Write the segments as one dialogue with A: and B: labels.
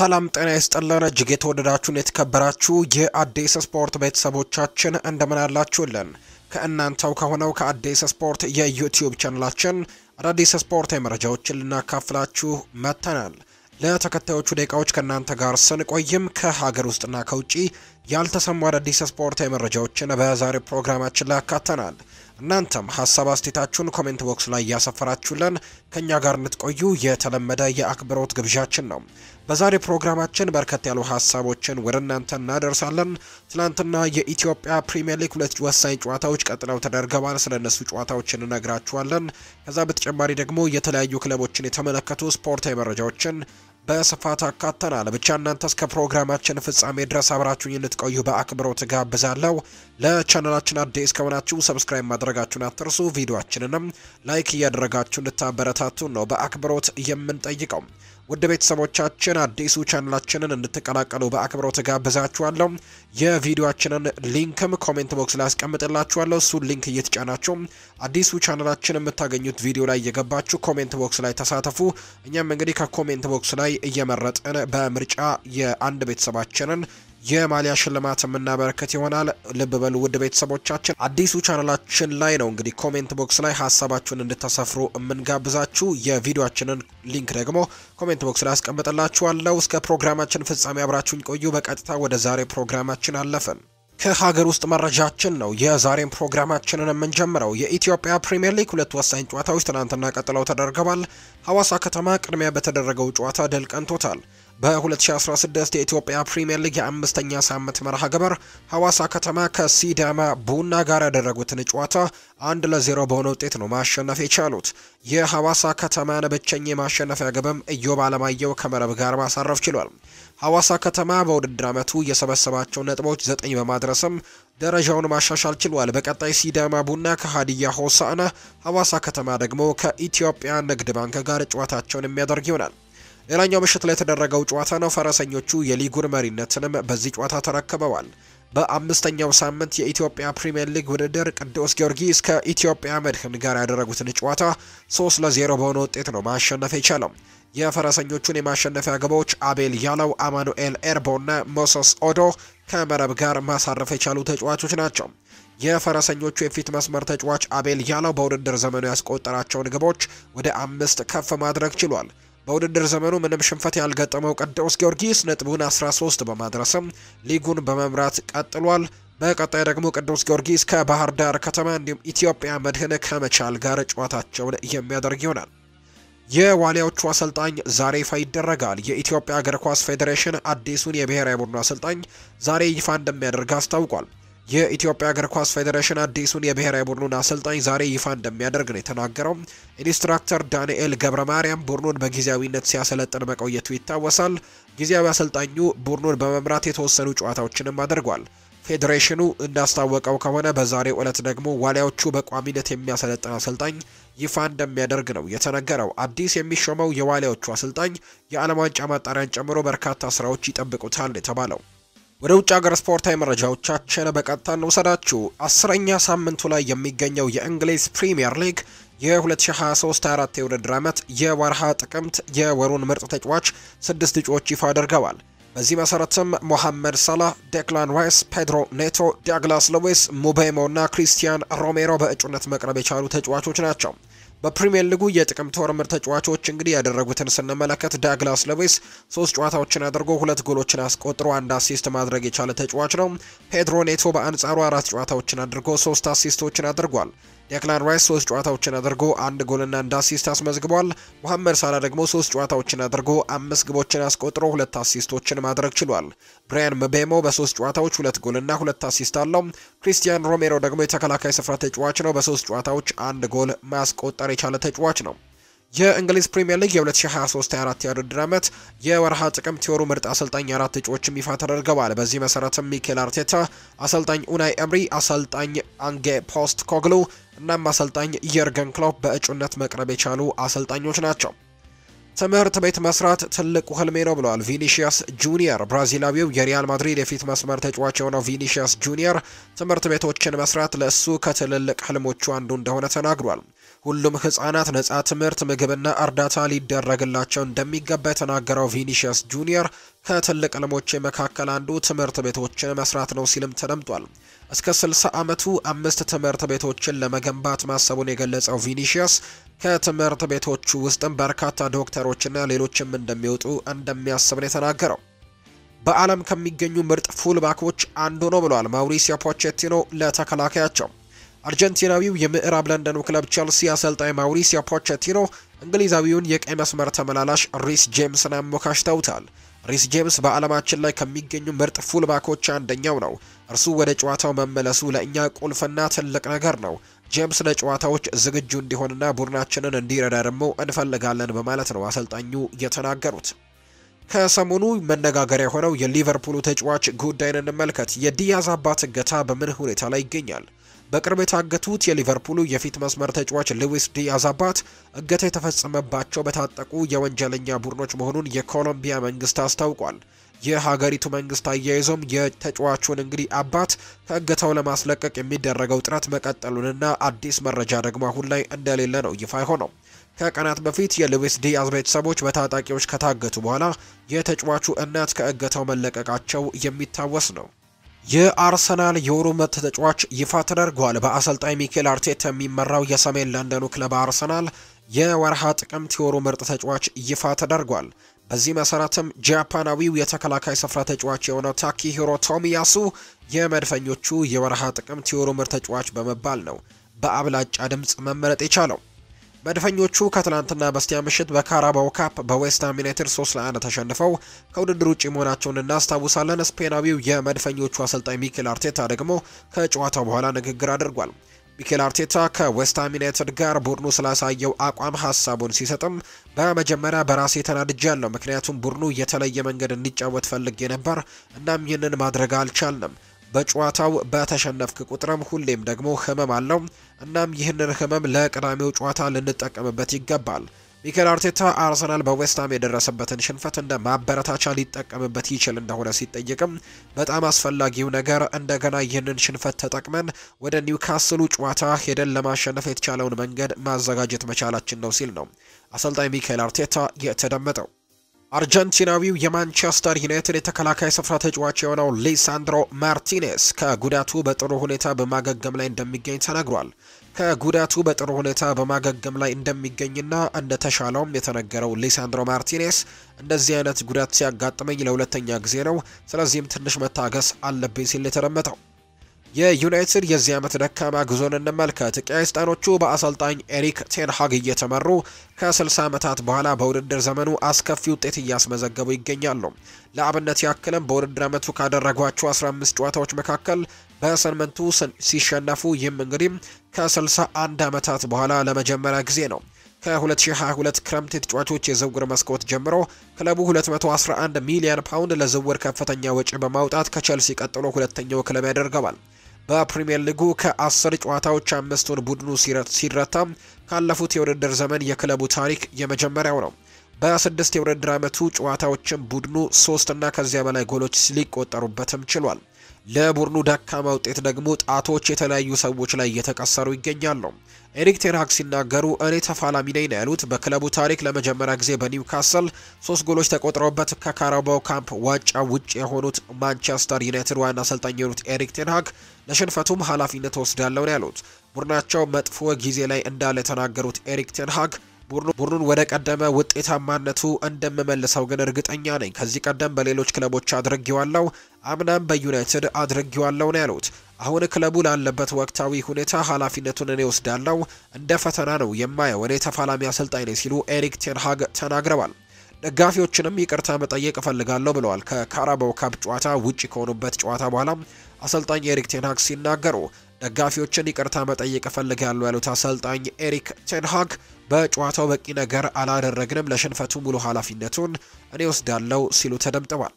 A: ሰላም ጤና ይስጥልን እጅግ የተወደዳችሁን የተከበራችሁ የአዲስ ስፖርት ቤተሰቦቻችን እንደምን አላችሁልን? ከእናንተው ከሆነው ከአዲስ ስፖርት የዩቲዩብ ቻናላችን አዳዲስ ስፖርታዊ መረጃዎችን ልናካፍላችሁ መጥተናል። ለተከታዮቹ ደቂቃዎች ከእናንተ ጋር ስንቆይም ከሀገር ውስጥና ከውጪ ያልተሰሙ አዳዲስ ስፖርታዊ መረጃዎችን በዛሬው ፕሮግራማችን ላይ አካተናል። እናንተም ሀሳብ አስቴታችሁን ኮሜንት ቦክስ ላይ እያሰፈራችሁልን ከእኛ ጋር እንድትቆዩ የተለመደ የአክብሮት ግብዣችን ነው። በዛሬ ፕሮግራማችን በርከት ያሉ ሀሳቦችን ወደ እናንተ እናደርሳለን። ትናንትና የኢትዮጵያ ፕሪምየር ሊግ ሁለት ወሳኝ ጨዋታዎች ቀጥለው ተደርገዋል። ስለ እነሱ ጨዋታዎች እንነግራችኋለን። ከዛ በተጨማሪ ደግሞ የተለያዩ ክለቦችን የተመለከቱ ስፖርታዊ መረጃዎችን በስፋት አካተናል። ብቻ እናንተ እስከ ፕሮግራማችን ፍጻሜ ድረስ አብራችሁኝ እንድትቆዩ በአክብሮት ጋብዛለሁ። ለቻናላችን አዲስ ከሆናችሁ ሰብስክራይብ ማድረጋችሁን አትርሱ። ቪዲዮችንንም ላይክ እያደረጋችሁ እንድታበረታቱን ነው በአክብሮት የምንጠይቀው። ውድ ቤተሰቦቻችን አዲሱ ቻናላችንን እንድትቀላቀሉ በአክብሮት ጋብዛችኋለሁ። የቪዲዮአችንን ሊንክም ኮሜንት ቦክስ ላይ አስቀምጥላችኋለሁ። እሱን ሊንክ እየተጫናችሁ አዲሱ ቻናላችን የምታገኙት ቪዲዮ ላይ እየገባችሁ ኮሜንት ቦክስ ላይ ተሳተፉ። እኛም እንግዲህ ከኮሜንት ቦክስ ላይ እየመረጥን በምርጫ የአንድ ቤተሰባችንን የማሊያ ሽልማት የምናበረከት ይሆናል። ልብ በሉ ውድ ቤተሰቦቻችን፣ አዲሱ ቻናላችን ላይ ነው እንግዲህ ኮሜንት ቦክስ ላይ ሀሳባችሁን እንድታሰፍሩ የምንጋብዛችሁ። የቪዲዮችንን ሊንክ ደግሞ ኮሜንት ቦክስ ላይ አስቀምጥላችኋለሁ። እስከ ፕሮግራማችን ፍጻሜ አብራችሁን ቆዩ። በቀጥታ ወደ ዛሬ ፕሮግራማችን አለፍን። ከሀገር ውስጥ መረጃችን ነው የዛሬን ፕሮግራማችንን የምንጀምረው። የኢትዮጵያ ፕሪምየር ሊግ ሁለት ወሳኝ ጨዋታዎች ትናንትና ቀጥለው ተደርገዋል። ሐዋሳ ከተማ ቅድሚያ በተደረገው ጨዋታ ድል ቀንቶታል። በ2016 የኢትዮጵያ ፕሪምየር ሊግ የአምስተኛ ሳምንት መርሃ ግብር ሐዋሳ ከተማ ከሲዳማ ቡና ጋር ያደረጉትን ጨዋታ አንድ ለዜሮ በሆነ ውጤት ነው ማሸነፍ የቻሉት። የሐዋሳ ከተማን ብቸኛ የማሸነፊያ ግብም ኢዮብ አለማየሁ ከመረብ ጋር ማሳረፍ ችሏል። ሐዋሳ ከተማ በውድድር ዓመቱ የሰበሰባቸው ነጥቦች ዘጠኝ በማድረስም ደረጃውን ማሻሻል ችሏል። በቀጣይ ሲዳማ ቡና ከሀዲያ ሆሳዕና፣ ሐዋሳ ከተማ ደግሞ ከኢትዮጵያ ንግድ ባንክ ጋር ጨዋታቸውን የሚያደርግ ይሆናል። ሌላኛው ምሽት ላይ የተደረገው ጨዋታ ነው። ፈረሰኞቹ የሊጉን መሪነትንም በዚህ ጨዋታ ተረክበዋል። በአምስተኛው ሳምንት የኢትዮጵያ ፕሪምየር ሊግ ውድድር ቅዱስ ጊዮርጊስ ከኢትዮጵያ መድህን ጋር ያደረጉትን ጨዋታ 3 ለ0 በሆነ ውጤት ነው ማሸነፍ የቻለው። የፈረሰኞቹን የማሸነፊያ ግቦች አቤል ያለው፣ አማኑኤል ና ሞሶስ ኦዶ ከመረብ ጋር ማሳረፍ የቻሉ ተጫዋቾች ናቸው። የፈረሰኞቹ የፊት መስመር ተጫዋች አቤል ያለው በውድድር ዘመኑ ያስቆጠራቸውን ግቦች ወደ አምስት ከፍ ማድረግ ችሏል። በውድድር ዘመኑ ምንም ሽንፈት ያልገጠመው ቅዱስ ጊዮርጊስ ነጥቡን 13 በማድረስም ሊጉን በመምራት ቀጥሏል። በቀጣይ ደግሞ ቅዱስ ጊዮርጊስ ከባህር ዳር ከተማ እንዲሁም ኢትዮጵያ መድህን ከመቻል ጋር ጨዋታቸውን የሚያደርግ ይሆናል። የዋሊያዎቹ አሰልጣኝ ዛሬ ይፋ ይደረጋል። የኢትዮጵያ እግር ኳስ ፌዴሬሽን አዲሱን የብሔራዊ ቡድኑ አሰልጣኝ ዛሬ ይፋ እንደሚያደርግ አስታውቋል። የኢትዮጵያ እግር ኳስ ፌዴሬሽን አዲሱን የብሔራዊ ቡድኑን አሰልጣኝ ዛሬ ይፋ እንደሚያደርግ ነው የተናገረው። ኢንስትራክተር ዳንኤል ገብረ ማርያም ቡድኑን በጊዜያዊነት ሲያሰለጥን መቆየቱ ይታወሳል። ጊዜያዊ አሰልጣኙ ቡድኑን በመምራት የተወሰኑ ጨዋታዎችንም አድርጓል። ፌዴሬሽኑ እንዳስታወቀው ከሆነ በዛሬው ዕለት ደግሞ ዋሊያዎቹ በቋሚነት የሚያሰለጥን አሰልጣኝ ይፋ እንደሚያደርግ ነው የተነገረው። አዲስ የሚሾመው የዋሊያዎቹ አሰልጣኝ የዓለም ዋንጫ ማጣሪያን ጨምሮ በርካታ ስራዎች ይጠብቁታል የተባለው ወደ ውጭ ሀገር ስፖርታዊ መረጃዎቻችን በቀጥታ እንውሰዳችሁ። አስረኛ ሳምንቱ ላይ የሚገኘው የእንግሊዝ ፕሪምየር ሊግ የ2023/24 የውድድር ዓመት የወርሃ ጥቅምት የወሩን ምርጥ ተጫዋች ስድስት እጩዎች ይፋ አድርገዋል። በዚህ መሰረትም ሞሐመድ ሳላህ፣ ዴክላን ራይስ፣ ፔድሮ ኔቶ፣ ዳግላስ ሎዌስ፣ ሙቤሞ እና ክሪስቲያን ሮሜሮ በእጩነት መቅረብ የቻሉ ተጫዋቾች ናቸው። በፕሪሚየር ሊጉ የጥቅምት ወር ምርጥ ተጫዋቾች እንግዲህ ያደረጉትን ስንመለከት ዳግላስ ለቤስ ሶስት ጨዋታዎችን አድርጎ ሁለት ጎሎችን አስቆጥሮ አንድ አሲስት ማድረግ የቻለ ተጫዋች ነው። ፔድሮ ኔቶ በአንጻሩ አራት ጨዋታዎችን አድርጎ ሶስት አሲስቶችን አድርጓል። ዴክላን ራይስ ሶስት ጨዋታዎችን አድርጎ አንድ ጎልና አንድ አሲስት አስመዝግቧል። ሞሐመድ ሳላ ደግሞ ሶስት ጨዋታዎችን አድርጎ አምስት ግቦችን አስቆጥሮ ሁለት አሲስቶችን ማድረግ ችሏል። ብሪያን ምቤሞ በሶስት ጨዋታዎች ሁለት ጎልና ሁለት አሲስት አለው። ክሪስቲያን ሮሜሮ ደግሞ የተከላካይ ስፍራ ተጫዋች ነው። በሶስት ጨዋታዎች አንድ ጎል ማስቆጠር የቻለ ተጫዋች ነው። የእንግሊዝ ፕሪምየር ሊግ የ2023/24 የውድድር ዓመት የወርሃ ጥቅምት የወሩ ምርጥ አሰልጣኝ አራት እጩዎችም ይፋ ተደርገዋል። በዚህ መሰረትም ሚኬል አርቴታ፣ አሰልጣኝ ኡናይ ኤምሪ፣ አሰልጣኝ አንጌ ፖስት ኮግሉ እናም አሰልጣኝ የርገን ክሎፕ በእጩነት መቅረብ የቻሉ አሰልጣኞች ናቸው። ትምህርት ቤት መስራት ትልቁ ህልሜ ነው ብለዋል ቪኒሺያስ ጁኒየር። ብራዚላዊው የሪያል ማድሪድ የፊት መስመር ተጫዋች የሆነው ቪኒሺያስ ጁኒየር ትምህርት ቤቶችን መስራት ለእሱ ከትልልቅ ህልሞቹ አንዱ እንደሆነ ተናግሯል። ሁሉም ህጻናት ነጻ ትምህርት፣ ምግብና እርዳታ ሊደረግላቸው እንደሚገባ የተናገረው ቪኒሽስ ጁኒየር ከትልቅ ህልሞቼ መካከል አንዱ ትምህርት ቤቶችን መስራት ነው ሲልም ተደምጧል። እስከ 60 ዓመቱ አምስት ትምህርት ቤቶችን ለመገንባት ማሰቡን የገለጸው ቪኒሽስ ከትምህርት ቤቶቹ ውስጥም በርካታ ዶክተሮችና ሌሎችም እንደሚወጡ እንደሚያስብ ነው የተናገረው። በዓለም ከሚገኙ ምርጥ ፉልባኮች አንዱ ነው ብሏል ማውሪሲዮ ፖቼቲኖ ለተከላካያቸው አርጀንቲናዊው የምዕራብ ለንደኑ ክለብ ቸልሲ አሰልጣኝ ማውሪሲዮ ፖቼቲኖ እንግሊዛዊውን የቀይ መስመር ተመላላሽ ሪስ ጄምስን አሞካሽተውታል። ሪስ ጄምስ በዓለማችን ላይ ከሚገኙ ምርጥ ፉልባኮች አንደኛው ነው። እርሱ ወደ ጨዋታው መመለሱ ለእኛ ቁልፍና ትልቅ ነገር ነው። ጄምስ ለጨዋታዎች ዝግጁ እንዲሆንና ቡድናችንን እንዲረዳ ደግሞ እንፈልጋለን በማለት ነው አሰልጣኙ የተናገሩት። ከሰሞኑ መነጋገሪያ የሆነው የሊቨርፑሉ ተጫዋች ጉዳይን እንመልከት። የዲያዝ አባት እገታ በምን ሁኔታ ላይ ይገኛል? በቅርብ የታገቱት የሊቨርፑሉ የፊት መስመር ተጫዋች ሉዊስ ዲያዝ አባት እገታ የተፈጸመባቸው በታጠቁ የወንጀለኛ ቡድኖች መሆኑን የኮሎምቢያ መንግስት አስታውቋል። የሀገሪቱ መንግስት አያይዞም የተጫዋቹን እንግዲህ አባት ከእገታው ለማስለቀቅ የሚደረገው ጥረት መቀጠሉንና አዲስ መረጃ ደግሞ አሁን ላይ እንደሌለ ነው ይፋ ሆነው። ከቀናት በፊት የሉዊስ ዲያዝ ቤተሰቦች በታጣቂዎች ከታገቱ በኋላ የተጫዋቹ እናት ከእገታው መለቀቃቸው የሚታወስ ነው። የአርሰናል የወሩ ምርጥ ተጫዋች ይፋ ተደርጓል። በአሰልጣኝ ሚኬል አርቴታ የሚመራው የሰሜን ለንደኑ ክለብ አርሰናል የወርሃ ጥቅምት የወሩ ምርጥ ተጫዋች ይፋ ተደርጓል። በዚህ መሰረትም ጃፓናዊው የተከላካይ ስፍራ ተጫዋች የሆነው ሂሮ ቶሚያሱ የመድፈኞቹ የወርሃ ጥቅምት የወሩ ምርጥ ተጫዋች በመባል ነው በአብላጫ ድምፅ መመረጥ የቻለው። መድፈኞቹ ከትላንትና በስቲያ ምሽት በካራባው ካፕ በዌስትሃም ዩናይትድ 3 ለ1 ተሸንፈው ከውድድር ውጭ መሆናቸውን እናስታውሳለን። ስፔናዊው የመድፈኞቹ አሰልጣኝ ሚኬል አርቴታ ደግሞ ከጨዋታው በኋላ ንግግር አድርጓል። ሚኬል አርቴታ ከዌስትሃም ዩናይትድ ጋር ቡድኑ ስላሳየው አቋም ሀሳቡን ሲሰጥም በመጀመሪያ በራሴ ተናድጃለሁ፣ ምክንያቱም ቡድኑ የተለየ መንገድ እንዲጫወት ፈልጌ ነበር። እናም ይህንን ማድረግ አልቻልንም በጨዋታው በተሸነፍክ ቁጥርም ሁሌም ደግሞ ህመም አለው። እናም ይህንን ህመም ለቅዳሜው ጨዋታ ልንጠቀምበት ይገባል። ሚኬል አርቴታ አርሰናል በዌስትሃም የደረሰበትን ሽንፈት እንደ ማበረታቻ ሊጠቀምበት ይችል እንደሆነ ሲጠየቅም በጣም አስፈላጊው ነገር እንደገና ይህንን ሽንፈት ተጠቅመን ወደ ኒውካስሉ ጨዋታ ሄደን ለማሸነፍ የተቻለውን መንገድ ማዘጋጀት መቻላችን ነው ሲል ነው አሰልጣኝ ሚካኤል አርቴታ የተደመጠው። አርጀንቲናዊው የማንቸስተር ዩናይትድ የተከላካይ ስፍራ ተጫዋች የሆነው ሊሳንድሮ ማርቲኔስ ከጉዳቱ በጥሩ ሁኔታ በማገገም ላይ እንደሚገኝ ተነግሯል። ከጉዳቱ በጥሩ ሁኔታ በማገገም ላይ እንደሚገኝና እንደተሻለውም የተነገረው ሊሳንድሮ ማርቲኔስ እንደዚህ አይነት ጉዳት ሲያጋጥመኝ ለሁለተኛ ጊዜ ነው፣ ስለዚህም ትንሽ መታገስ አለብኝ ሲል የተደመጠው የዩናይትድ የዚህ ዓመት ደካማ ጉዞን እንመልከት። ቀያይስጣኖቹ በአሰልጣኝ ኤሪክ ቴንሃግ እየተመሩ ከ60 ዓመታት በኋላ በውድድር ዘመኑ አስከፊ ውጤት እያስመዘገቡ ይገኛሉ። ለአብነት ያክልም በውድድር ዓመቱ ካደረጓቸው 15 ጨዋታዎች መካከል በሰንመንቱ ሲሸነፉ ይህም እንግዲህ ከ61 ዓመታት በኋላ ለመጀመሪያ ጊዜ ነው። ከ2022 ክረምት የተጫዋቾች የዝውውር መስኮት ጀምሮ ክለቡ 211 ሚሊዮን ፓውንድ ለዝውውር ከፍተኛ ወጪ በማውጣት ከቸልሲ ቀጥሎ ሁለተኛው ክለብ ያደርገዋል። በፕሪምየር ሊጉ ከአስር ጨዋታዎች አምስቱን ቡድኑ ሲረታ ካለፉት የውድድር ዘመን የክለቡ ታሪክ የመጀመሪያው ነው። በስድስት የውድድር ዓመቱ ጨዋታዎችም ቡድኑ ሶስትና ከዚያ በላይ ጎሎች ሊቆጠሩበትም ችሏል። ለቡድኑ ደካማ ውጤት ደግሞ ጣቶች የተለያዩ ሰዎች ላይ እየተቀሰሩ ይገኛሉ። ኤሪክ ቴርሃግ ሲናገሩ እኔ ተፋላሚ ነኝ ነው ያሉት። በክለቡ ታሪክ ለመጀመሪያ ጊዜ በኒውካስል ሶስት ጎሎች ተቆጥረውበት ከካራባው ካምፕ ዋንጫ ውጭ የሆኑት ማንቸስተር ዩናይትድ ዋና አሰልጣኝ የሆኑት ኤሪክ ቴንሃግ ለሽንፈቱም ኃላፊነት ወስዳለሁ ነው ያሉት። ቡድናቸው መጥፎ ጊዜ ላይ እንዳለ የተናገሩት ኤሪክ ቴንሃግ ቡድኑን ወደ ቀደመ ውጤታማነቱ እንደምመልሰው ግን እርግጠኛ ነኝ። ከዚህ ቀደም በሌሎች ክለቦች አድርጌዋለሁ። አምናም በዩናይትድ አድርጌዋለሁ ነው ያሉት። አሁን ክለቡ ላለበት ወቅታዊ ሁኔታ ኃላፊነቱን እኔ ወስዳለሁ፣ እንደ ፈተና ነው የማየው። እኔ ተፋላሚ አሰልጣኝ ነኝ ሲሉ ኤሪክ ቴንሃግ ተናግረዋል። ደጋፊዎችንም ይቅርታ መጠየቅ እፈልጋለሁ ብለዋል። ከካራባው ካፕ ጨዋታ ውጪ ከሆኑበት ጨዋታ በኋላ አሰልጣኝ ኤሪክ ቴንሃግ ሲናገሩ ደጋፊዎችን ይቅርታ መጠየቅ እፈልጋለሁ ያሉት አሰልጣኝ ኤሪክ ቴንሃግ በጨዋታው በቂ ነገር አላደረግንም፣ ለሽንፈቱ ሙሉ ኃላፊነቱን እኔ ወስዳለሁ ሲሉ ተደምጠዋል።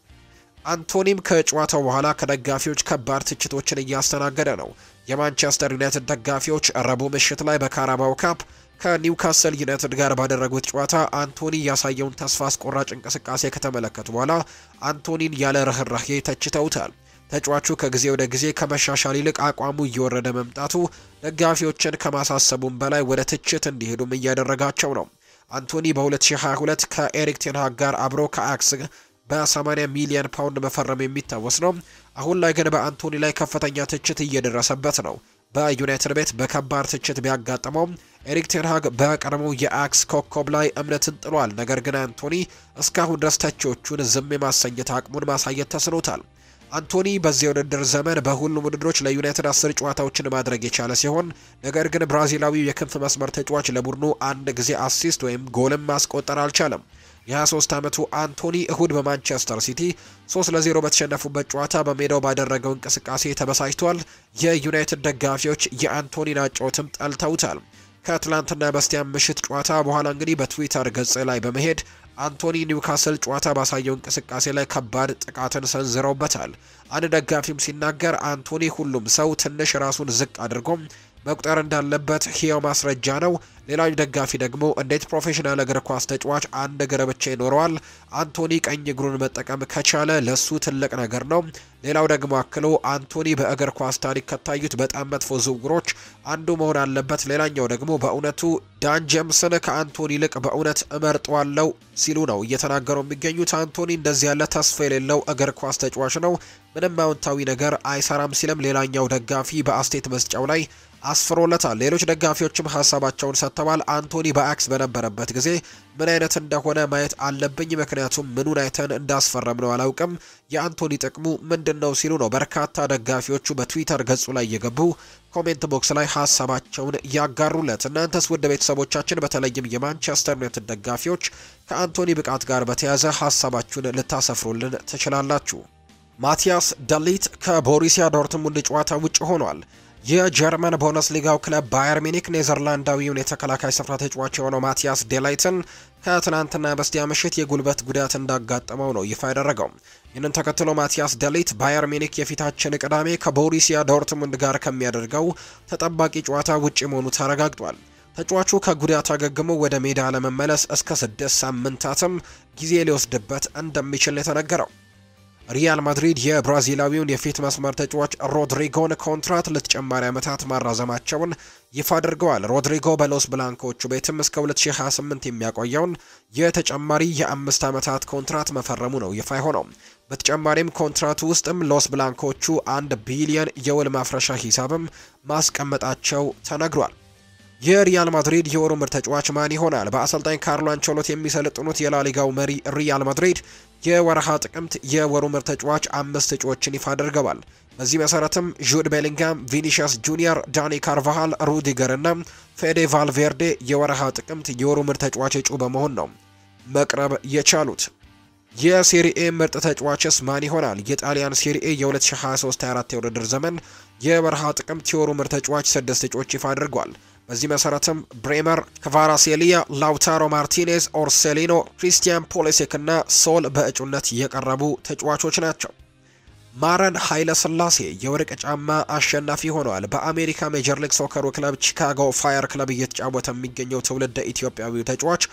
A: አንቶኒም ከጨዋታው በኋላ ከደጋፊዎች ከባድ ትችቶችን እያስተናገደ ነው። የማንቸስተር ዩናይትድ ደጋፊዎች ረቡዕ ምሽት ላይ በካራባው ካፕ ከኒውካስል ዩናይትድ ጋር ባደረጉት ጨዋታ አንቶኒ ያሳየውን ተስፋ አስቆራጭ እንቅስቃሴ ከተመለከቱ በኋላ አንቶኒን ያለ ርኅራኄ ተችተውታል። ተጫዋቹ ከጊዜ ወደ ጊዜ ከመሻሻል ይልቅ አቋሙ እየወረደ መምጣቱ ደጋፊዎችን ከማሳሰቡም በላይ ወደ ትችት እንዲሄዱም እያደረጋቸው ነው። አንቶኒ በ2022 ከኤሪክ ቴንሃግ ጋር አብሮ ከአክስ በ80 ሚሊዮን ፓውንድ መፈረም የሚታወስ ነው። አሁን ላይ ግን በአንቶኒ ላይ ከፍተኛ ትችት እየደረሰበት ነው። በዩናይትድ ቤት በከባድ ትችት ቢያጋጥመውም ኤሪክ ቴንሃግ በቀድሞው የአክስ ኮከብ ላይ እምነትን ጥሏል። ነገር ግን አንቶኒ እስካሁን ድረስ ተቺዎቹን ዝም የማሰኘት አቅሙን ማሳየት ተስኖታል። አንቶኒ በዚህ ውድድር ዘመን በሁሉም ውድድሮች ለዩናይትድ አስር ጨዋታዎችን ማድረግ የቻለ ሲሆን ነገር ግን ብራዚላዊው የክንፍ መስመር ተጫዋች ለቡድኑ አንድ ጊዜ አሲስት ወይም ጎልም ማስቆጠር አልቻለም። የ23 ዓመቱ አንቶኒ እሁድ በማንቸስተር ሲቲ 3 ለ0 በተሸነፉበት ጨዋታ በሜዳው ባደረገው እንቅስቃሴ ተበሳጭቷል። የዩናይትድ ደጋፊዎች የአንቶኒን አጨዋወትም ጠልተውታል። ከትላንትና በስቲያ ምሽት ጨዋታ በኋላ እንግዲህ በትዊተር ገጽ ላይ በመሄድ አንቶኒ ኒውካስል ጨዋታ ባሳየው እንቅስቃሴ ላይ ከባድ ጥቃትን ሰንዝረውበታል። አንድ ደጋፊም ሲናገር አንቶኒ ሁሉም ሰው ትንሽ ራሱን ዝቅ አድርጎም መቁጠር እንዳለበት ሕያው ማስረጃ ነው። ሌላኝ ደጋፊ ደግሞ እንዴት ፕሮፌሽናል እግር ኳስ ተጫዋች አንድ እግር ብቻ ይኖረዋል? አንቶኒ ቀኝ እግሩን መጠቀም ከቻለ ለሱ ትልቅ ነገር ነው። ሌላው ደግሞ አክሎ አንቶኒ በእግር ኳስ ታሪክ ከታዩት በጣም መጥፎ ዝውውሮች አንዱ መሆን አለበት። ሌላኛው ደግሞ በእውነቱ ዳን ጀምስን ከአንቶኒ ይልቅ በእውነት እመርጠዋለው ሲሉ ነው እየተናገሩ የሚገኙት። አንቶኒ እንደዚህ ያለ ተስፋ የሌለው እግር ኳስ ተጫዋች ነው፣ ምንም አዎንታዊ ነገር አይሰራም ሲልም ሌላኛው ደጋፊ በአስቴት መስጫው ላይ አስፍሮለታል። ሌሎች ደጋፊዎችም ሀሳባቸውን ሰጥተዋል። አንቶኒ በአክስ በነበረበት ጊዜ ምን አይነት እንደሆነ ማየት አለብኝ፣ ምክንያቱም ምኑን አይተን እንዳስፈረም ነው አላውቅም። የአንቶኒ ጥቅሙ ምንድን ነው ሲሉ ነው በርካታ ደጋፊዎቹ በትዊተር ገጹ ላይ የገቡ ኮሜንት ቦክስ ላይ ሀሳባቸውን ያጋሩለት። እናንተስ ውድ ቤተሰቦቻችን፣ በተለይም የማንቸስተር ዩናይትድ ደጋፊዎች ከአንቶኒ ብቃት ጋር በተያያዘ ሀሳባችሁን ልታሰፍሩልን ትችላላችሁ። ማቲያስ ደሊት ከቦሪሲያ ዶርትሙንድ ጨዋታ ውጭ ሆኗል። የጀርመን ቡንደስ ሊጋው ክለብ ባየር ሚኒክ ኔዘርላንዳዊውን የተከላካይ ስፍራ ተጫዋች የሆነው ማቲያስ ዴላይትን ከትናንትና በስቲያ ምሽት የጉልበት ጉዳት እንዳጋጠመው ነው ይፋ ያደረገው። ይህንን ተከትሎ ማቲያስ ደሊት ባየር ሚኒክ የፊታችን ቅዳሜ ከቦሪሲያ ዶርትሙንድ ጋር ከሚያደርገው ተጠባቂ ጨዋታ ውጪ መሆኑ ተረጋግጧል። ተጫዋቹ ከጉዳት አገግሞ ወደ ሜዳ ለመመለስ እስከ ስድስት ሳምንታትም ጊዜ ሊወስድበት እንደሚችል የተነገረው ሪያል ማድሪድ የብራዚላዊውን የፊት መስመር ተጫዋች ሮድሪጎን ኮንትራት ለተጨማሪ ዓመታት ማራዘማቸውን ይፋ አድርገዋል። ሮድሪጎ በሎስ ብላንኮቹ ቤትም እስከ 2028 የሚያቆየውን የተጨማሪ የአምስት ዓመታት ኮንትራት መፈረሙ ነው ይፋ የሆነው። በተጨማሪም ኮንትራቱ ውስጥም ሎስ ብላንኮቹ አንድ ቢሊየን የውል ማፍረሻ ሂሳብም ማስቀመጣቸው ተነግሯል። የሪያል ማድሪድ የወሩ ምርጥ ተጫዋች ማን ይሆናል? በአሰልጣኝ ካርሎ አንቸሎት የሚሰለጥኑት የላሊጋው መሪ ሪያል ማድሪድ የወረሃ ጥቅምት የወሩ ምርጥ ተጫዋች አምስት እጩዎችን ይፋ አድርገዋል። በዚህ መሰረትም ጁድ ቤሊንጋም፣ ቪኒሺየስ ጁኒየር፣ ዳኒ ካርቫሃል፣ ሩዲገር እና ፌዴ ቫልቬርዴ የወረሃ ጥቅምት የወሩ ምርጥ ተጫዋች እጩ በመሆን ነው መቅረብ የቻሉት። የሴሪኤ ምርጥ ተጫዋችስ ማን ይሆናል? የጣሊያን ሴሪኤ የ2023/24 የውድድር ዘመን የወረሃ ጥቅምት የወሩ ምርጥ ተጫዋች ስድስት እጩዎች ይፋ አድርጓል። በዚህ መሰረትም ብሬመር ክቫራሴሊያ፣ ላውታሮ ማርቲኔዝ፣ ኦርሴሊኖ፣ ክሪስቲያን ፖሌሴክ እና ሶል በእጩነት የቀረቡ ተጫዋቾች ናቸው። ማረን ኃይለ ስላሴ የወርቅ ጫማ አሸናፊ ሆነዋል። በአሜሪካ ሜጀር ሊግ ሶከሩ ክለብ ቺካጎ ፋየር ክለብ እየተጫወተ የሚገኘው ትውልድ ኢትዮጵያዊ ተጫዋች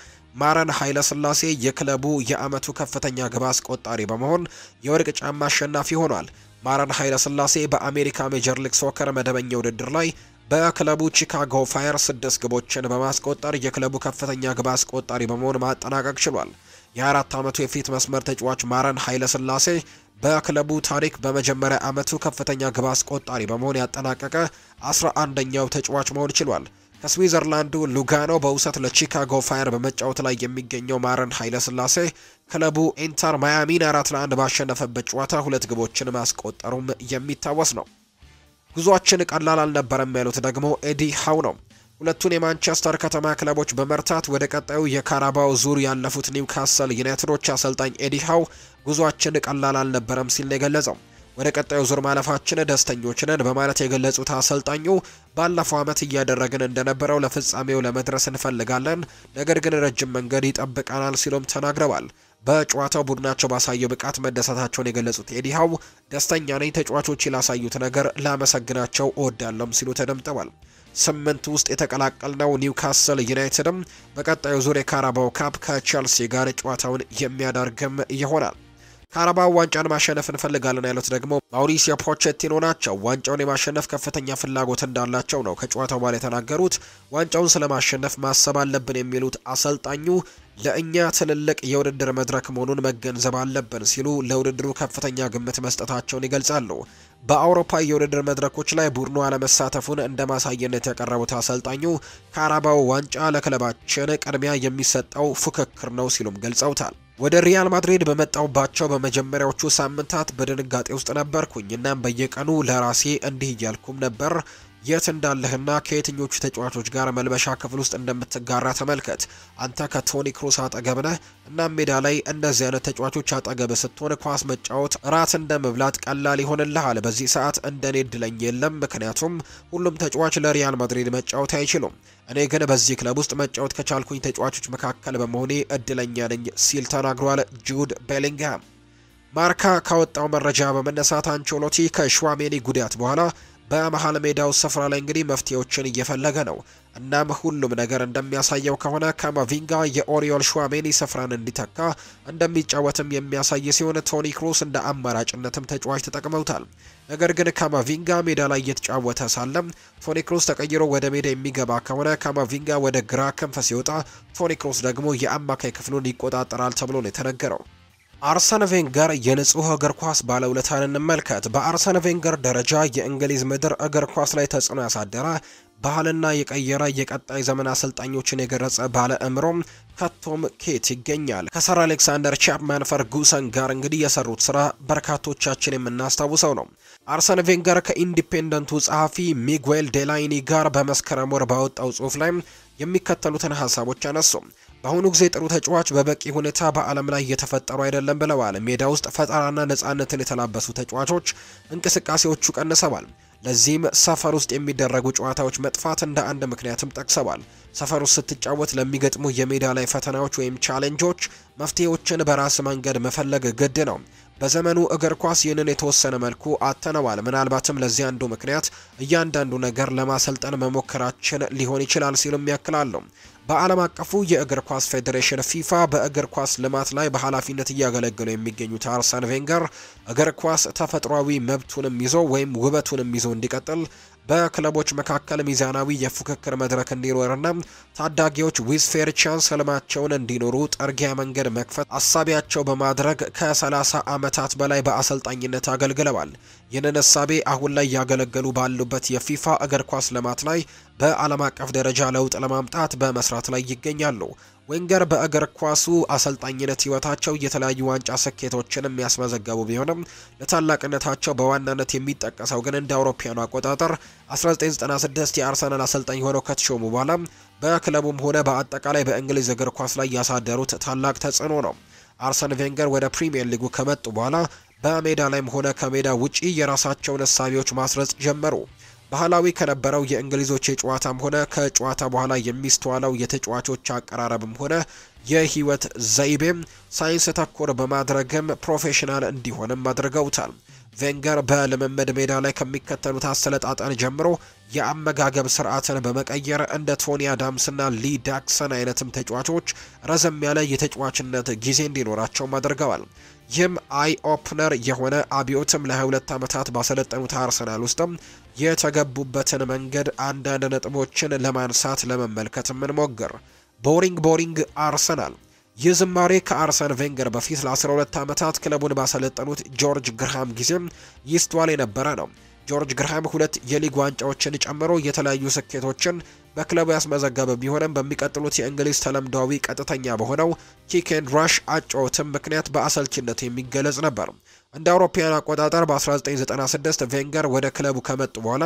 A: ማረን ኃይለ ስላሴ የክለቡ የዓመቱ ከፍተኛ ግብ አስቆጣሪ በመሆን የወርቅ ጫማ አሸናፊ ሆኗል። ማረን ኃይለ ስላሴ በአሜሪካ ሜጀር ሊግ ሶከር መደበኛ ውድድር ላይ በክለቡ ቺካጎ ፋየር ስድስት ግቦችን በማስቆጠር የክለቡ ከፍተኛ ግብ አስቆጣሪ በመሆን ማጠናቀቅ ችሏል። የአራት ዓመቱ የፊት መስመር ተጫዋች ማረን ኃይለ ስላሴ በክለቡ ታሪክ በመጀመሪያ ዓመቱ ከፍተኛ ግብ አስቆጣሪ በመሆን ያጠናቀቀ አስራ አንደኛው ተጫዋች መሆን ችሏል። ከስዊዘርላንዱ ሉጋኖ በውሰት ለቺካጎ ፋየር በመጫወት ላይ የሚገኘው ማረን ኃይለ ስላሴ ክለቡ ኢንተር ማያሚን አራት ለአንድ ባሸነፈበት ጨዋታ ሁለት ግቦችን ማስቆጠሩም የሚታወስ ነው። ጉዟችን ቀላል አልነበረም ያሉት ደግሞ ኤዲ ሃው ነው። ሁለቱን የማንቸስተር ከተማ ክለቦች በመርታት ወደ ቀጣዩ የካራባው ዙር ያለፉት ኒውካስል ዩናይትዶች አሰልጣኝ ኤዲ ሃው ጉዟችን ቀላል አልነበረም ሲል ነው የገለጸው። ወደ ቀጣዩ ዙር ማለፋችን ደስተኞች ነን በማለት የገለጹት አሰልጣኙ ባለፈው ዓመት እያደረግን እንደነበረው ለፍጻሜው ለመድረስ እንፈልጋለን፣ ነገር ግን ረጅም መንገድ ይጠብቀናል ሲሉም ተናግረዋል። በጨዋታው ቡድናቸው ባሳየው ብቃት መደሰታቸውን የገለጹት ኤዲሃው ደስተኛ ነኝ፣ ተጫዋቾች ላሳዩት ነገር ላመሰግናቸው እወዳለሁም ሲሉ ተደምጠዋል። ስምንት ውስጥ የተቀላቀልነው ኒውካስል ዩናይትድም በቀጣዩ ዙር የካራባው ካፕ ከቼልሲ ጋር ጨዋታውን የሚያደርግም ይሆናል። ካራባው ዋንጫን ማሸነፍ እንፈልጋለን ያሉት ደግሞ ማውሪሲዮ ፖቼቲኖ ናቸው። ዋንጫውን የማሸነፍ ከፍተኛ ፍላጎት እንዳላቸው ነው ከጨዋታው በኋላ የተናገሩት። ዋንጫውን ስለማሸነፍ ማሰብ አለብን የሚሉት አሰልጣኙ ለእኛ ትልልቅ የውድድር መድረክ መሆኑን መገንዘብ አለብን ሲሉ ለውድድሩ ከፍተኛ ግምት መስጠታቸውን ይገልጻሉ። በአውሮፓ የውድድር መድረኮች ላይ ቡድኑ አለመሳተፉን እንደ ማሳየነት ያቀረቡት አሰልጣኙ ካራባው ዋንጫ ለክለባችን ቅድሚያ የሚሰጠው ፉክክር ነው ሲሉም ገልጸውታል። ወደ ሪያል ማድሪድ በመጣውባቸው በመጀመሪያዎቹ ሳምንታት በድንጋጤ ውስጥ ነበርኩኝ። እናም በየቀኑ ለራሴ እንዲህ እያልኩም ነበር የት እንዳለህና ከየትኞቹ ተጫዋቾች ጋር መልበሻ ክፍል ውስጥ እንደምትጋራ ተመልከት። አንተ ከቶኒ ክሩስ አጠገብ ነህ እና ሜዳ ላይ እንደዚህ አይነት ተጫዋቾች አጠገብ ስትሆን ኳስ መጫወት ራት እንደ መብላት ቀላል ይሆንልሃል። በዚህ ሰዓት እንደኔ እድለኝ የለም፣ ምክንያቱም ሁሉም ተጫዋች ለሪያል ማድሪድ መጫወት አይችሉም። እኔ ግን በዚህ ክለብ ውስጥ መጫወት ከቻልኩኝ ተጫዋቾች መካከል በመሆኔ እድለኛ ነኝ ሲል ተናግሯል ጁድ ቤሊንግሃም። ማርካ ካወጣው መረጃ በመነሳት አንቸሎቲ ከሽዋሜኒ ጉዳት በኋላ በመሀል ሜዳው ስፍራ ላይ እንግዲህ መፍትሄዎችን እየፈለገ ነው። እናም ሁሉም ነገር እንደሚያሳየው ከሆነ ካማቪንጋ የኦሪዮል ሹዋሜኒ ስፍራን እንዲተካ እንደሚጫወትም የሚያሳይ ሲሆን ቶኒ ክሩስ እንደ አማራጭነትም ተጫዋች ተጠቅመውታል። ነገር ግን ካማቪንጋ ሜዳ ላይ እየተጫወተ ሳለም ቶኒ ክሩስ ተቀይሮ ወደ ሜዳ የሚገባ ከሆነ ካማቪንጋ ወደ ግራ ክንፍ ሲወጣ፣ ቶኒ ክሩስ ደግሞ የአማካይ ክፍሉን ይቆጣጠራል ተብሎ ነው የተነገረው። አርሰን ቬንገር የንጹህ እግር ኳስ ባለውለታን እንመልከት። በአርሰን ቬንገር ደረጃ የእንግሊዝ ምድር እግር ኳስ ላይ ተጽዕኖ ያሳደረ ባህልና የቀየረ የቀጣይ ዘመን አሰልጣኞችን የገረጸ ባለ እምሮም ከቶም ኬት ይገኛል። ከሰር አሌክሳንደር ቻፕማን ፈርጉሰን ጋር እንግዲህ የሰሩት ስራ በርካቶቻችን የምናስታውሰው ነው። አርሰን ቬንገር ከኢንዲፔንደንቱ ጸሐፊ ሚጉዌል ዴላይኒ ጋር በመስከረም ወር ባወጣው ጽሑፍ ላይ የሚከተሉትን ሀሳቦች አነሱ። በአሁኑ ጊዜ ጥሩ ተጫዋች በበቂ ሁኔታ በዓለም ላይ እየተፈጠሩ አይደለም ብለዋል። ሜዳ ውስጥ ፈጠራና ነፃነትን የተላበሱ ተጫዋቾች እንቅስቃሴዎቹ ቀንሰዋል። ለዚህም ሰፈር ውስጥ የሚደረጉ ጨዋታዎች መጥፋት እንደ አንድ ምክንያትም ጠቅሰዋል። ሰፈር ውስጥ ስትጫወት ለሚገጥሙ የሜዳ ላይ ፈተናዎች ወይም ቻሌንጆች መፍትሄዎችን በራስ መንገድ መፈለግ ግድ ነው። በዘመኑ እግር ኳስ ይህንን የተወሰነ መልኩ አተነዋል። ምናልባትም ለዚህ አንዱ ምክንያት እያንዳንዱ ነገር ለማሰልጠን መሞከራችን ሊሆን ይችላል ሲልም ያክላሉ። በዓለም አቀፉ የእግር ኳስ ፌዴሬሽን ፊፋ በእግር ኳስ ልማት ላይ በኃላፊነት እያገለገሉ የሚገኙት አርሰን ቬንገር እግር ኳስ ተፈጥሯዊ መብቱንም ይዞ ወይም ውበቱንም ይዞ እንዲቀጥል በክለቦች መካከል ሚዛናዊ የፉክክር መድረክ እንዲኖርና ታዳጊዎች ዊዝፌር ቻንስ ህልማቸውን እንዲኖሩ ጠርጊያ መንገድ መክፈት አሳቢያቸው በማድረግ ከ30 ዓመታት በላይ በአሰልጣኝነት አገልግለዋል። ይህንን እሳቤ አሁን ላይ ያገለገሉ ባሉበት የፊፋ እግር ኳስ ልማት ላይ በዓለም አቀፍ ደረጃ ለውጥ ለማምጣት በመስራት ላይ ይገኛሉ። ዌንገር በእግር ኳሱ አሰልጣኝነት ህይወታቸው የተለያዩ ዋንጫ ስኬቶችን የሚያስመዘገቡ ቢሆንም ለታላቅነታቸው በዋናነት የሚጠቀሰው ግን እንደ አውሮፓውያኑ አቆጣጠር 1996 የአርሰናል አሰልጣኝ ሆነው ከተሾሙ በኋላ በክለቡም ሆነ በአጠቃላይ በእንግሊዝ እግር ኳስ ላይ ያሳደሩት ታላቅ ተጽዕኖ ነው። አርሰን ቬንገር ወደ ፕሪምየር ሊጉ ከመጡ በኋላ በሜዳ ላይም ሆነ ከሜዳ ውጪ የራሳቸውን እሳቤዎች ማስረጽ ጀመሩ። ባህላዊ ከነበረው የእንግሊዞች የጨዋታም ሆነ ከጨዋታ በኋላ የሚስተዋለው የተጫዋቾች አቀራረብም ሆነ የህይወት ዘይቤም ሳይንስ ተኮር በማድረግም ፕሮፌሽናል እንዲሆንም አድርገውታል። ቬንገር በልምምድ ሜዳ ላይ ከሚከተሉት አሰለጣጠን ጀምሮ የአመጋገብ ስርዓትን በመቀየር እንደ ቶኒ አዳምስና ሊ ዳክሰን አይነትም ተጫዋቾች ረዘም ያለ የተጫዋችነት ጊዜ እንዲኖራቸውም አድርገዋል። ይህም አይ ኦፕነር የሆነ አብዮትም ለ22 ዓመታት ባሰለጠኑት አርሰናል ውስጥም የተገቡበትን መንገድ አንዳንድ ነጥቦችን ለማንሳት ለመመልከት ምንሞግር ቦሪንግ ቦሪንግ አርሰናል ይህ ዝማሬ ከአርሰን ቬንገር በፊት ለ12 ዓመታት ክለቡን ባሰለጠኑት ጆርጅ ግርሃም ጊዜም ይስተዋል የነበረ ነው። ጆርጅ ግርሃም ሁለት የሊግ ዋንጫዎችን ጨምሮ የተለያዩ ስኬቶችን በክለቡ ያስመዘገበ ቢሆንም በሚቀጥሉት የእንግሊዝ ተለምዷዊ ቀጥተኛ በሆነው ኪኬን ራሽ አጫወትም ምክንያት በአሰልችነት የሚገለጽ ነበር። እንደ አውሮፓውያን አቆጣጠር በ1996 ቬንገር ወደ ክለቡ ከመጡ በኋላ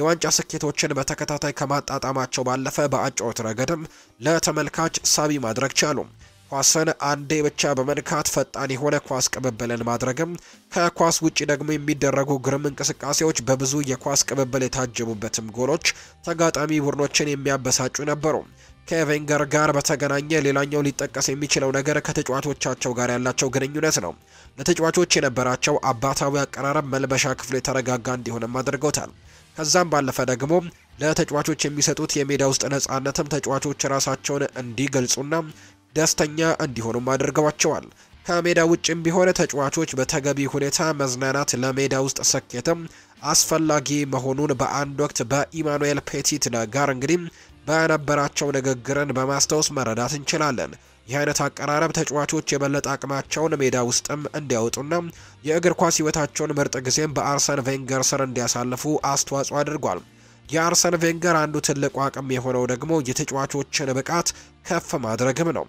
A: የዋንጫ ስኬቶችን በተከታታይ ከማጣጣማቸው ባለፈ በአጫወት ረገድም ለተመልካች ሳቢ ማድረግ ቻሉ። ኳስን አንዴ ብቻ በመንካት ፈጣን የሆነ ኳስ ቅብብልን ማድረግም ከኳስ ውጭ ደግሞ የሚደረጉ ግርም እንቅስቃሴዎች በብዙ የኳስ ቅብብል የታጀቡበትም ጎሎች ተጋጣሚ ቡድኖችን የሚያበሳጩ ነበሩ። ከቬንገር ጋር በተገናኘ ሌላኛው ሊጠቀስ የሚችለው ነገር ከተጫዋቾቻቸው ጋር ያላቸው ግንኙነት ነው። ለተጫዋቾች የነበራቸው አባታዊ አቀራረብ መልበሻ ክፍሉ የተረጋጋ እንዲሆንም አድርገውታል። ከዛም ባለፈ ደግሞ ለተጫዋቾች የሚሰጡት የሜዳ ውስጥ ነጻነትም ተጫዋቾች ራሳቸውን እንዲገልጹና ደስተኛ እንዲሆኑም አድርገዋቸዋል። ከሜዳ ውጭም ቢሆን ተጫዋቾች በተገቢ ሁኔታ መዝናናት ለሜዳ ውስጥ ስኬትም አስፈላጊ መሆኑን በአንድ ወቅት በኢማኑኤል ፔቲት ጋር እንግዲህ በነበራቸው ንግግርን በማስታወስ መረዳት እንችላለን። ይህ አይነት አቀራረብ ተጫዋቾች የበለጠ አቅማቸውን ሜዳ ውስጥም እንዲያወጡና የእግር ኳስ ህይወታቸውን ምርጥ ጊዜም በአርሰን ቬንገር ስር እንዲያሳልፉ አስተዋጽኦ አድርጓል። የአርሰን ቬንገር አንዱ ትልቁ አቅም የሆነው ደግሞ የተጫዋቾችን ብቃት ከፍ ማድረግም ነው።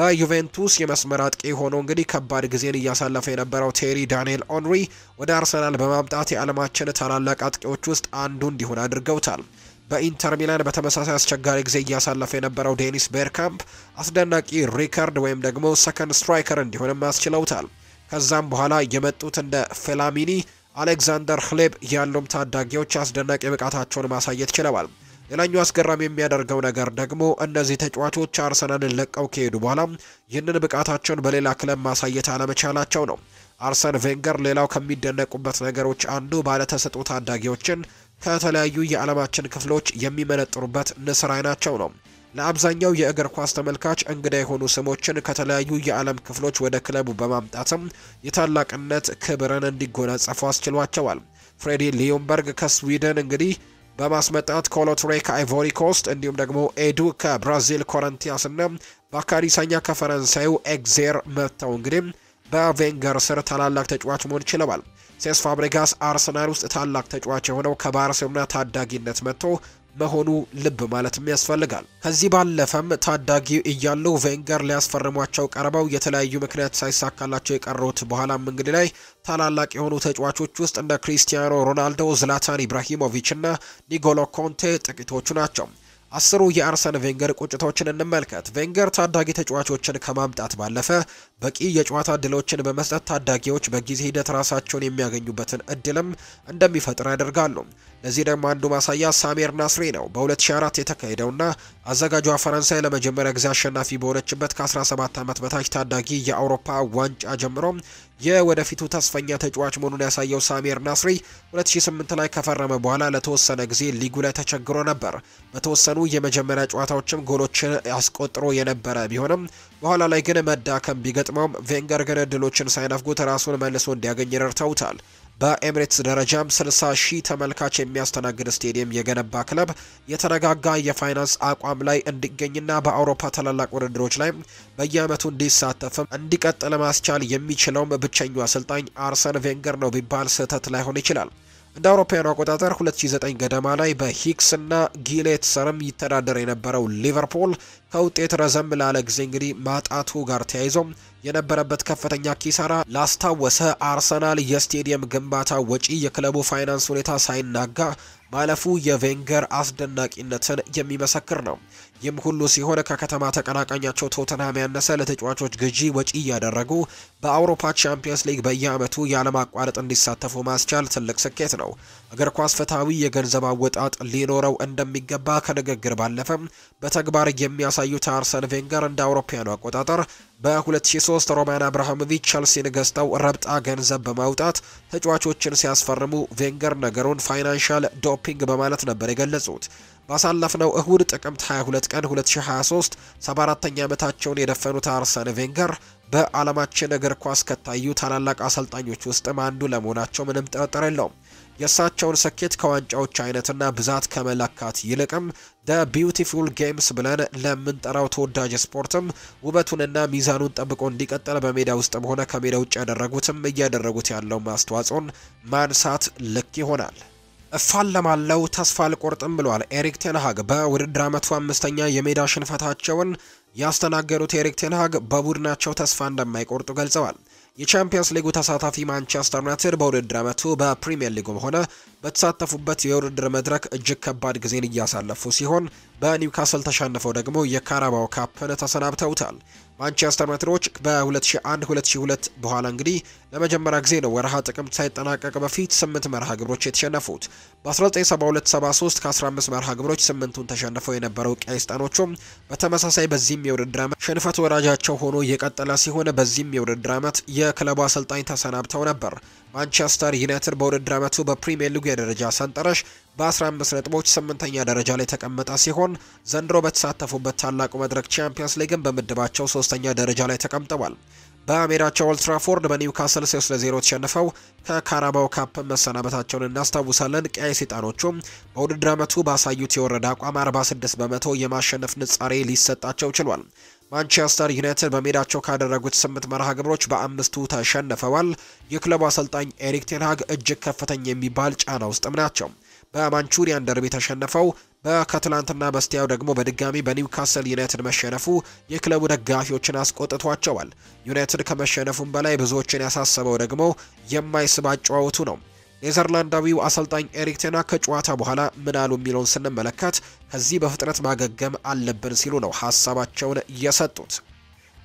A: በዩቬንቱስ የመስመር አጥቂ ሆኖ እንግዲህ ከባድ ጊዜን እያሳለፈ የነበረው ቴሪ ዳንኤል ኦንሪ ወደ አርሰናል በማምጣት የዓለማችን ታላላቅ አጥቂዎች ውስጥ አንዱ እንዲሆን አድርገውታል። በኢንተር ሚላን በተመሳሳይ አስቸጋሪ ጊዜ እያሳለፈ የነበረው ዴኒስ ቤርካምፕ አስደናቂ ሪከርድ ወይም ደግሞ ሰከንድ ስትራይከር እንዲሆንም አስችለውታል። ከዛም በኋላ የመጡት እንደ ፌላሚኒ፣ አሌክዛንደር ህሌብ ያሉም ታዳጊዎች አስደናቂ ብቃታቸውን ማሳየት ችለዋል። ሌላኛው አስገራሚ የሚያደርገው ነገር ደግሞ እነዚህ ተጫዋቾች አርሰናልን ለቀው ከሄዱ በኋላ ይህንን ብቃታቸውን በሌላ ክለብ ማሳየት አለመቻላቸው ነው። አርሰን ቬንገር ሌላው ከሚደነቁበት ነገሮች አንዱ ባለተሰጥኦ ታዳጊዎችን ከተለያዩ የዓለማችን ክፍሎች የሚመነጥሩበት ንስር አይናቸው ነው። ለአብዛኛው የእግር ኳስ ተመልካች እንግዳ የሆኑ ስሞችን ከተለያዩ የዓለም ክፍሎች ወደ ክለቡ በማምጣትም የታላቅነት ክብርን እንዲጎናጸፉ አስችሏቸዋል። ፍሬዲ ሊዮንበርግ ከስዊድን እንግዲህ በማስመጣት ኮሎትሬ ከአይቮሪ ኮስት እንዲሁም ደግሞ ኤዱ ከብራዚል ኮረንቲያስ እና ባካሪ ሳኛ ከፈረንሳዩ ኤግዜር መጥተው እንግዲህ በቬንገር ስር ታላላቅ ተጫዋች መሆን ችለዋል። ሴስ ፋብሬጋስ አርሰናል ውስጥ ታላቅ ተጫዋች የሆነው ከባርሴሎና ታዳጊነት መጥቶ መሆኑ ልብ ማለትም ያስፈልጋል። ከዚህ ባለፈም ታዳጊው እያለው ቬንገር ሊያስፈርሟቸው ቀርበው የተለያዩ ምክንያት ሳይሳካላቸው የቀሩት በኋላም እንግዲህ ላይ ታላላቅ የሆኑ ተጫዋቾች ውስጥ እንደ ክሪስቲያኖ ሮናልዶ፣ ዝላታን ኢብራሂሞቪች እና ኒጎሎ ኮንቴ ጥቂቶቹ ናቸው። አስሩ የአርሰን ቬንገር ቁጭቶችን እንመልከት። ቬንገር ታዳጊ ተጫዋቾችን ከማምጣት ባለፈ በቂ የጨዋታ እድሎችን በመስጠት ታዳጊዎች በጊዜ ሂደት ራሳቸውን የሚያገኙበትን እድልም እንደሚፈጥር ያደርጋሉ። ለዚህ ደግሞ አንዱ ማሳያ ሳሜር ናስሪ ነው። በ2004 የተካሄደውና አዘጋጇ ፈረንሳይ ለመጀመሪያ ጊዜ አሸናፊ በሆነችበት ከ17 ዓመት በታች ታዳጊ የአውሮፓ ዋንጫ ጀምሮ የወደፊቱ ተስፈኛ ተጫዋች መሆኑን ያሳየው ሳሜር ናስሪ 2008 ላይ ከፈረመ በኋላ ለተወሰነ ጊዜ ሊጉ ላይ ተቸግሮ ነበር። በተወሰኑ የመጀመሪያ ጨዋታዎችም ጎሎችን አስቆጥሮ የነበረ ቢሆንም በኋላ ላይ ግን መዳከም ቢገጥመውም ቬንገር ግን እድሎችን ሳይነፍጉት ራሱን መልሶ እንዲያገኝ ረድተውታል። በኤምሬትስ ደረጃም 60 ሺህ ተመልካች የሚያስተናግድ ስቴዲየም የገነባ ክለብ የተረጋጋ የፋይናንስ አቋም ላይ እንዲገኝና በአውሮፓ ታላላቅ ውድድሮች ላይ በየዓመቱ እንዲሳተፍም እንዲቀጥል ማስቻል የሚችለውም ብቸኛው አሰልጣኝ አርሰን ቬንገር ነው ቢባል ስህተት ላይሆን ይችላል። እንደ አውሮፓውያኑ አቆጣጠር 2009 ገደማ ላይ በሂክስ እና ጊሌት ስርም ይተዳደር የነበረው ሊቨርፑል ከውጤት ረዘም ላለ ጊዜ እንግዲህ ማጣቱ ጋር ተያይዞ የነበረበት ከፍተኛ ኪሳራ ላስታወሰ አርሰናል የስቴዲየም ግንባታ ወጪ የክለቡ ፋይናንስ ሁኔታ ሳይናጋ ማለፉ የቬንገር አስደናቂነትን የሚመሰክር ነው። ይህም ሁሉ ሲሆን ከከተማ ተቀናቃኛቸው ቶተንሃም ያነሰ ለተጫዋቾች ግዢ ወጪ እያደረጉ በአውሮፓ ቻምፒየንስ ሊግ በየዓመቱ ያለማቋረጥ እንዲሳተፉ ማስቻል ትልቅ ስኬት ነው። እግር ኳስ ፍትሐዊ የገንዘብ አወጣጥ ሊኖረው እንደሚገባ ከንግግር ባለፈም በተግባር የሚያሳዩት አርሰን ቬንገር እንደ አውሮፓያኑ አቆጣጠር በ2003 ሮማን አብርሃሞቪች ቸልሲን ገዝተው ረብጣ ገንዘብ በማውጣት ተጫዋቾችን ሲያስፈርሙ ቬንገር ነገሩን ፋይናንሻል ዶፒንግ በማለት ነበር የገለጹት። ባሳለፍነው እሁድ ጥቅምት 22 ቀን 2023 74ተኛ ዓመታቸውን የደፈኑት አርሰን ቬንገር በዓለማችን እግር ኳስ ከታዩ ታላላቅ አሰልጣኞች ውስጥም አንዱ ለመሆናቸው ምንም ጥርጥር የለውም። የእሳቸውን ስኬት ከዋንጫዎች አይነትና ብዛት ከመለካት ይልቅም ደ ቢዩቲፉል ጌምስ ብለን ለምንጠራው ተወዳጅ ስፖርትም ውበቱንና ሚዛኑን ጠብቆ እንዲቀጥል በሜዳ ውስጥም ሆነ ከሜዳ ውጭ ያደረጉትም እያደረጉት ያለውን ማስተዋጽኦን ማንሳት ልክ ይሆናል። እፋለማለው ተስፋ አልቆርጥም ብሏል ኤሪክ ቴንሃግ። በውድድር ዓመቱ አምስተኛ የሜዳ ሽንፈታቸውን ያስተናገዱት ኤሪክ ቴንሃግ በቡድናቸው ተስፋ እንደማይቆርጡ ገልጸዋል። የቻምፒየንስ ሊጉ ተሳታፊ ማንቸስተር ዩናይትድ በውድድር አመቱ በፕሪምየር ሊጉም ሆነ በተሳተፉበት የውድድር መድረክ እጅግ ከባድ ጊዜን እያሳለፉ ሲሆን በኒውካስል ተሸንፈው ደግሞ የካራባው ካፕን ተሰናብተውታል። ማንቸስተር ዩናይትዶች በ2001 2002 በኋላ እንግዲህ ለመጀመሪያ ጊዜ ነው ወርሃ ጥቅምት ሳይጠናቀቅ በፊት ስምንት መርሃ ግብሮች የተሸነፉት። በ1972 73 ከ15 መርሃ ግብሮች ስምንቱን ተሸንፈው የነበረው ቀይ ሰይጣኖቹም በተመሳሳይ በዚህም የውድድር ዓመት ሽንፈት ወዳጃቸው ሆኖ እየቀጠለ ሲሆን በዚህም የውድድር ዓመት የክለቡ አሰልጣኝ ተሰናብተው ነበር። ማንቸስተር ዩናይትድ በውድድር ዓመቱ በፕሪምየር ሊጉ የደረጃ ሰንጠረዥ በ15 ነጥቦች ስምንተኛ ደረጃ ላይ ተቀመጠ ሲሆን ዘንድሮ በተሳተፉበት ታላቁ መድረክ ቻምፒየንስ ሊግን በምድባቸው ሶስተኛ ደረጃ ላይ ተቀምጠዋል። በሜዳቸው ኦልትራፎርድ በኒውካስል 3 ለ0 ተሸንፈው ከካራባው ካፕ መሰናበታቸውን እናስታውሳለን። ቀይ ሰይጣኖቹም በውድድር ዓመቱ ባሳዩት የወረደ አቋም 46 በመቶ የማሸነፍ ንጻሬ ሊሰጣቸው ችሏል። ማንቸስተር ዩናይትድ በሜዳቸው ካደረጉት ስምንት መርሃ ግብሮች በአምስቱ ተሸንፈዋል። የክለቡ አሰልጣኝ ኤሪክ ቴንሃግ እጅግ ከፍተኛ የሚባል ጫና ውስጥም ናቸው። በማንቹሪያን ደርቢ ተሸንፈው በከትላንትና በስቲያው ደግሞ በድጋሚ በኒውካስል ዩናይትድ መሸነፉ የክለቡ ደጋፊዎችን አስቆጥቷቸዋል። ዩናይትድ ከመሸነፉም በላይ ብዙዎችን ያሳሰበው ደግሞ የማይስብ አጨዋወቱ ነው። ኔዘርላንዳዊው አሰልጣኝ ኤሪክ ቴና ከጨዋታ በኋላ ምን አሉ የሚለውን ስንመለከት ከዚህ በፍጥነት ማገገም አለብን ሲሉ ነው ሀሳባቸውን የሰጡት።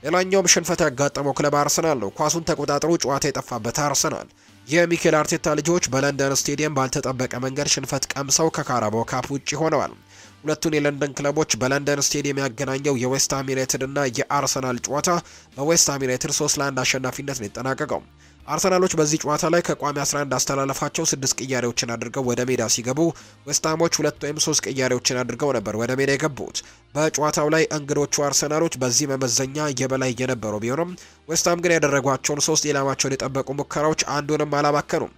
A: ሌላኛውም ሽንፈት ያጋጠመው ክለብ አርሰናል ነው። ኳሱን ተቆጣጥሮ ጨዋታ የጠፋበት አርሰናል የሚኬል አርቴታ ልጆች በለንደን ስቴዲየም ባልተጠበቀ መንገድ ሽንፈት ቀምሰው ከካራባው ካፕ ውጭ ሆነዋል። ሁለቱን የለንደን ክለቦች በለንደን ስቴዲየም ያገናኘው የዌስትሃም ዩናይትድ እና የአርሰናል ጨዋታ በዌስትሃም ዩናይትድ 3 ለአንድ አሸናፊነት ነው የተጠናቀቀው። አርሰናሎች በዚህ ጨዋታ ላይ ከቋሚ 11 አስተላለፋቸው ስድስት ቅያሬዎችን አድርገው ወደ ሜዳ ሲገቡ ዌስትሃሞች ሁለት ወይም ሶስት ቅያሬዎችን አድርገው ነበር ወደ ሜዳ የገቡት። በጨዋታው ላይ እንግዶቹ አርሰናሎች በዚህ መመዘኛ የበላይ የነበሩ ቢሆንም ዌስትሃም ግን ያደረጓቸውን ሶስት ኢላማቸውን የጠበቁ ሙከራዎች አንዱንም አላባከኑም።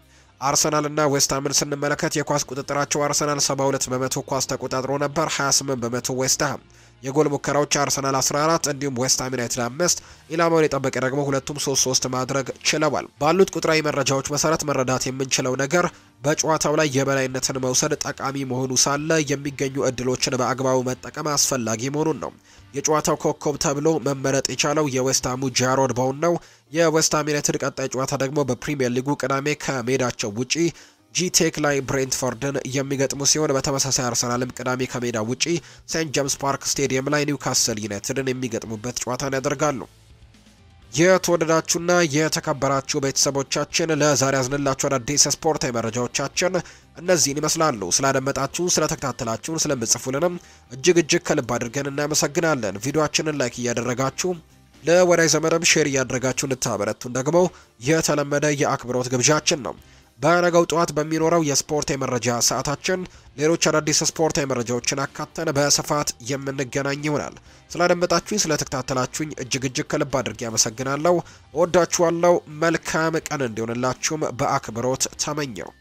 A: አርሰናልና እና ዌስትሃምን ስንመለከት የኳስ ቁጥጥራቸው አርሰናል 72 በመቶ ኳስ ተቆጣጥሮ ነበር፣ 28 በመቶ ዌስትሃም የጎል ሙከራዎች አርሰናል 14 እንዲሁም ሃም ዩናይትድ አምስት ኢላማውን የጠበቀ ደግሞ ሁለቱም 3 3 ማድረግ ችለዋል። ባሉት ቁጥራዊ መረጃዎች መሰረት መረዳት የምንችለው ነገር በጨዋታው ላይ የበላይነትን መውሰድ ጠቃሚ መሆኑ ሳለ የሚገኙ እድሎችን በአግባቡ መጠቀም አስፈላጊ መሆኑን ነው። የጨዋታው ኮከብ ተብሎ መመረጥ የቻለው የዌስትሃሙ ጃሮድ ቦወን ነው። የዌስትሃም ዩናይትድ ቀጣይ ጨዋታ ደግሞ በፕሪምየር ሊጉ ቅዳሜ ከሜዳቸው ውጪ ጂቴክ ላይ ብሬንትፎርድን የሚገጥሙ ሲሆን በተመሳሳይ አርሰናልም ቅዳሜ ከሜዳ ውጪ ሴንት ጄምስ ፓርክ ስቴዲየም ላይ ኒውካስል ዩናይትድን የሚገጥሙበት ጨዋታን ያደርጋሉ። የተወደዳችሁና የተከበራችሁ ቤተሰቦቻችን ለዛሬ ያዝንላችሁ አዳዲስ ስፖርታዊ መረጃዎቻችን እነዚህን ይመስላሉ። ስላደመጣችሁን፣ ስለተከታተላችሁን፣ ስለምጽፉልንም እጅግ እጅግ ከልብ አድርገን እናመሰግናለን። ቪዲዮችንን ላይክ እያደረጋችሁ ለወዳጅ ዘመድም ሼር እያደረጋችሁ እንድታበረቱን ደግሞ የተለመደ የአክብሮት ግብዣችን ነው። በነገው ጠዋት በሚኖረው የስፖርት የመረጃ ሰዓታችን ሌሎች አዳዲስ ስፖርት የመረጃዎችን አካተን በስፋት የምንገናኝ ይሆናል። ስላደመጣችሁኝ፣ ስለተከታተላችሁኝ እጅግ እጅግ ከልብ አድርጌ አመሰግናለሁ። እወዳችኋለሁ። መልካም ቀን እንዲሆንላችሁም በአክብሮት ተመኘው።